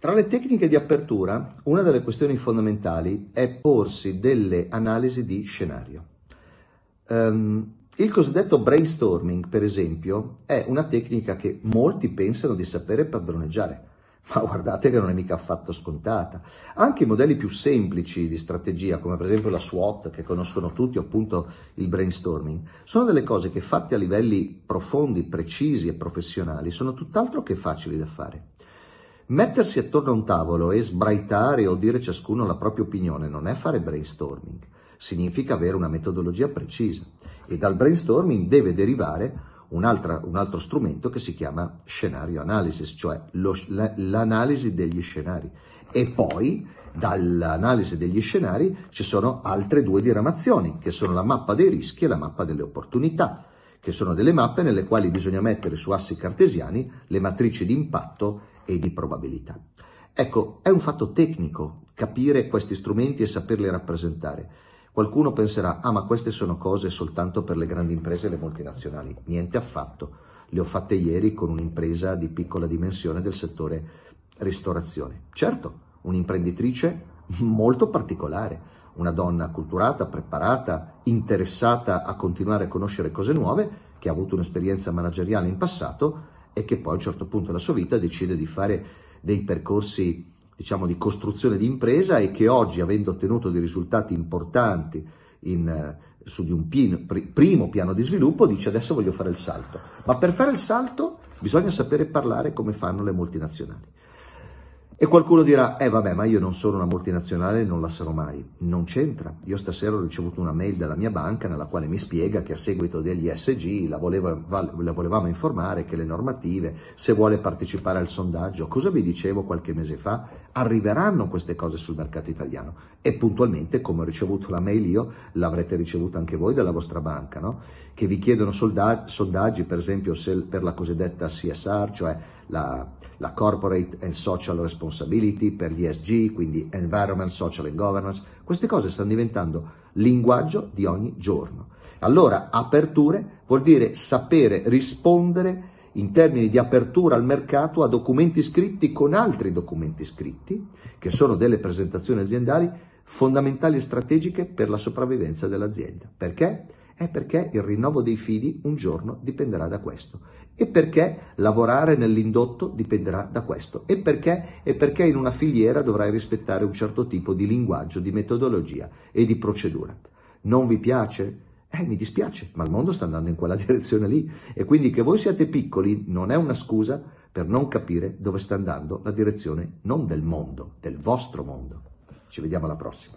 Tra le tecniche di apertura, una delle questioni fondamentali è porsi delle analisi di scenario. Um, il cosiddetto brainstorming, per esempio, è una tecnica che molti pensano di sapere padroneggiare, ma guardate che non è mica affatto scontata. Anche i modelli più semplici di strategia, come per esempio la SWOT, che conoscono tutti, appunto il brainstorming, sono delle cose che fatte a livelli profondi, precisi e professionali sono tutt'altro che facili da fare. Mettersi attorno a un tavolo e sbraitare o dire ciascuno la propria opinione non è fare brainstorming, significa avere una metodologia precisa e dal brainstorming deve derivare un, altra, un altro strumento che si chiama scenario analysis, cioè lo, l'analisi degli scenari. E poi dall'analisi degli scenari ci sono altre due diramazioni, che sono la mappa dei rischi e la mappa delle opportunità che sono delle mappe nelle quali bisogna mettere su assi cartesiani le matrici di impatto e di probabilità. Ecco, è un fatto tecnico capire questi strumenti e saperli rappresentare. Qualcuno penserà, ah ma queste sono cose soltanto per le grandi imprese e le multinazionali. Niente affatto, le ho fatte ieri con un'impresa di piccola dimensione del settore ristorazione. Certo, un'imprenditrice molto particolare, una donna culturata, preparata, interessata a continuare a conoscere cose nuove, che ha avuto un'esperienza manageriale in passato e che poi a un certo punto della sua vita decide di fare dei percorsi diciamo di costruzione di impresa e che oggi avendo ottenuto dei risultati importanti in, eh, su di un pin, pr- primo piano di sviluppo dice adesso voglio fare il salto ma per fare il salto bisogna sapere parlare come fanno le multinazionali e qualcuno dirà, eh vabbè, ma io non sono una multinazionale e non la sarò mai. Non c'entra. Io stasera ho ricevuto una mail dalla mia banca nella quale mi spiega che a seguito degli SG la, volevo, la volevamo informare che le normative, se vuole partecipare al sondaggio, cosa vi dicevo qualche mese fa, arriveranno queste cose sul mercato italiano. E puntualmente, come ho ricevuto la mail io, l'avrete ricevuta anche voi dalla vostra banca, no? Che vi chiedono sondaggi, per esempio, se, per la cosiddetta CSR, cioè la, la Corporate and Social Responsibility per gli ESG, quindi Environment, Social and Governance. Queste cose stanno diventando linguaggio di ogni giorno. Allora, aperture vuol dire sapere rispondere in termini di apertura al mercato a documenti scritti con altri documenti scritti, che sono delle presentazioni aziendali fondamentali e strategiche per la sopravvivenza dell'azienda. Perché? è perché il rinnovo dei fili un giorno dipenderà da questo. E perché lavorare nell'indotto dipenderà da questo. E perché? E perché in una filiera dovrai rispettare un certo tipo di linguaggio, di metodologia e di procedura. Non vi piace? Eh, mi dispiace, ma il mondo sta andando in quella direzione lì. E quindi che voi siate piccoli non è una scusa per non capire dove sta andando la direzione non del mondo, del vostro mondo. Ci vediamo alla prossima.